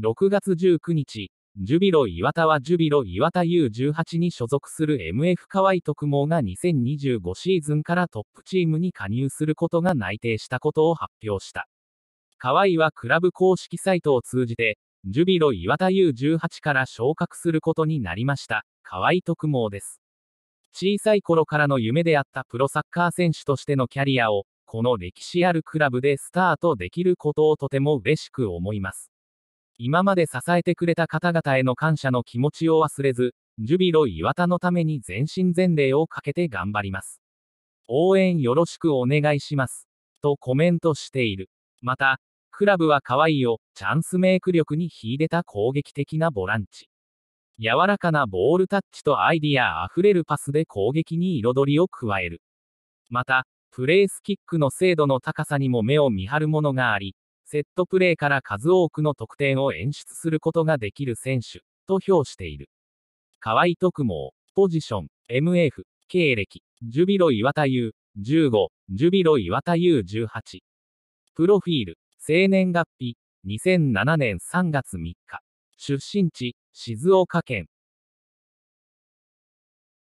6月19日、ジュビロ磐田はジュビロ磐田 U18 に所属する MF 河合特毛が2025シーズンからトップチームに加入することが内定したことを発表した。河合はクラブ公式サイトを通じて、ジュビロ磐田 U18 から昇格することになりました。河合特毛です。小さい頃からの夢であったプロサッカー選手としてのキャリアを、この歴史あるクラブでスタートできることをとても嬉しく思います。今まで支えてくれた方々への感謝の気持ちを忘れず、ジュビロ岩田のために全身全霊をかけて頑張ります。応援よろしくお願いします。とコメントしている。また、クラブは可愛いを、チャンスメイク力に秀でた攻撃的なボランチ。柔らかなボールタッチとアイディアあふれるパスで攻撃に彩りを加える。また、プレースキックの精度の高さにも目を見張るものがあり、セットプレーから数多くの得点を演出することができる選手、と評している。河合特毛、ポジション、MF、経歴、ジュビロ岩田優、15、ジュビロ岩田優18。プロフィール、生年月日、2007年3月3日。出身地、静岡県。